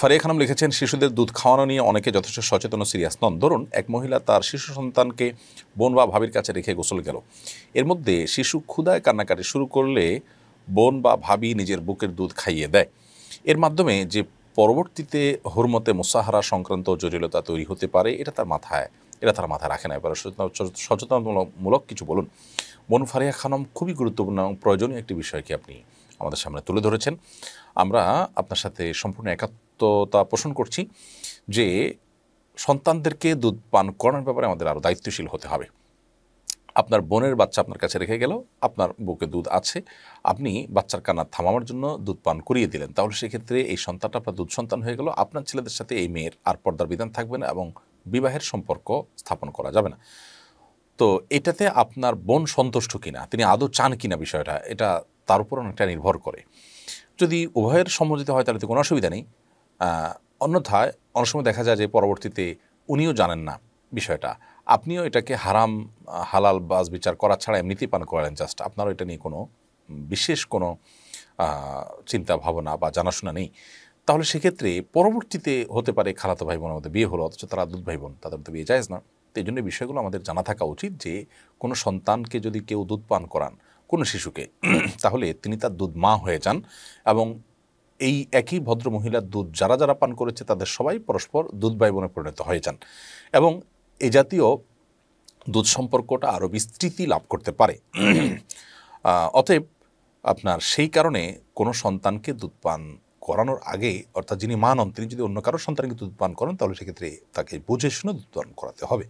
ফারিয়া খানম লিখেছেন শিশুদের দুধ খাওয়ানো নিয়ে অনেকে যথেষ্ট সচেতন সিরিয়াস নন ধরুন এক মহিলা তার শিশু সন্তানকে বোন বা ভাবির কাছে রেখে গোসল গেল এর মধ্যে শিশু ক্ষুধায় কান্নাকাটি শুরু করলে বোন বা ভাবি নিজের বুকের দুধ খাইয়ে দেয় এর মাধ্যমে যে পরবর্তীতে হরমতে মুসাহারা সংক্রান্ত জটিলতা তৈরি হতে পারে এটা তার মাথায় এটা তার মাথায় রাখে না এবার সচেতনমূলক কিছু বলুন বোন ফারিয়া খানম খুবই গুরুত্বপূর্ণ এবং প্রয়োজনীয় একটি বিষয়কে আপনি আমাদের সামনে তুলে ধরেছেন আমরা আপনার সাথে সম্পূর্ণ একাত্ম তা পোষণ করছি যে সন্তানদেরকে দুধ পান করানোর ব্যাপারে আমাদের আরও দায়িত্বশীল হতে হবে আপনার বোনের বাচ্চা আপনার কাছে রেখে গেল আপনার বুকে দুধ আছে আপনি বাচ্চার কান্না থামাবার জন্য দুধ পান করিয়ে দিলেন তাহলে সেক্ষেত্রে এই সন্তানটা আপনার দুধ সন্তান হয়ে গেল আপনার ছেলেদের সাথে এই মেয়ের আর পর্দার বিধান থাকবে না এবং বিবাহের সম্পর্ক স্থাপন করা যাবে না তো এটাতে আপনার বোন সন্তুষ্ট কিনা তিনি আদৌ চান কিনা বিষয়টা এটা তার উপর অনেকটা নির্ভর করে যদি উভয়ের সম্মতিতে হয় তাহলে তো কোনো অসুবিধা নেই অন্যথায় অনেক সময় দেখা যায় যে পরবর্তীতে উনিও জানেন না বিষয়টা আপনিও এটাকে হারাম হালাল বাস বিচার করা ছাড়া এমনিতেই পান করালেন জাস্ট আপনারও এটা নিয়ে কোনো বিশেষ কোনো চিন্তা ভাবনা বা জানাশোনা নেই তাহলে সেক্ষেত্রে পরবর্তীতে হতে পারে খালাতো ভাই বোনের মধ্যে বিয়ে হলো অথচ তারা দুধ ভাই বোন তাদের মধ্যে বিয়ে যায় না তো এই জন্য বিষয়গুলো আমাদের জানা থাকা উচিত যে কোনো সন্তানকে যদি কেউ দুধ পান করান কোনো শিশুকে তাহলে তিনি তার দুধ মা হয়ে যান এবং এই একই ভদ্র মহিলার দুধ যারা যারা পান করেছে তাদের সবাই পরস্পর দুধ ভাই বোনে পরিণত হয়ে যান এবং এ জাতীয় দুধ সম্পর্কটা আরও বিস্তৃতি লাভ করতে পারে অতএব আপনার সেই কারণে কোনো সন্তানকে দুধ পান করানোর আগে অর্থাৎ যিনি মানন তিনি যদি অন্য কারো সন্তানকে দুধ পান করেন তাহলে সেক্ষেত্রে তাকে বুঝে শুনে দুধ পান করাতে হবে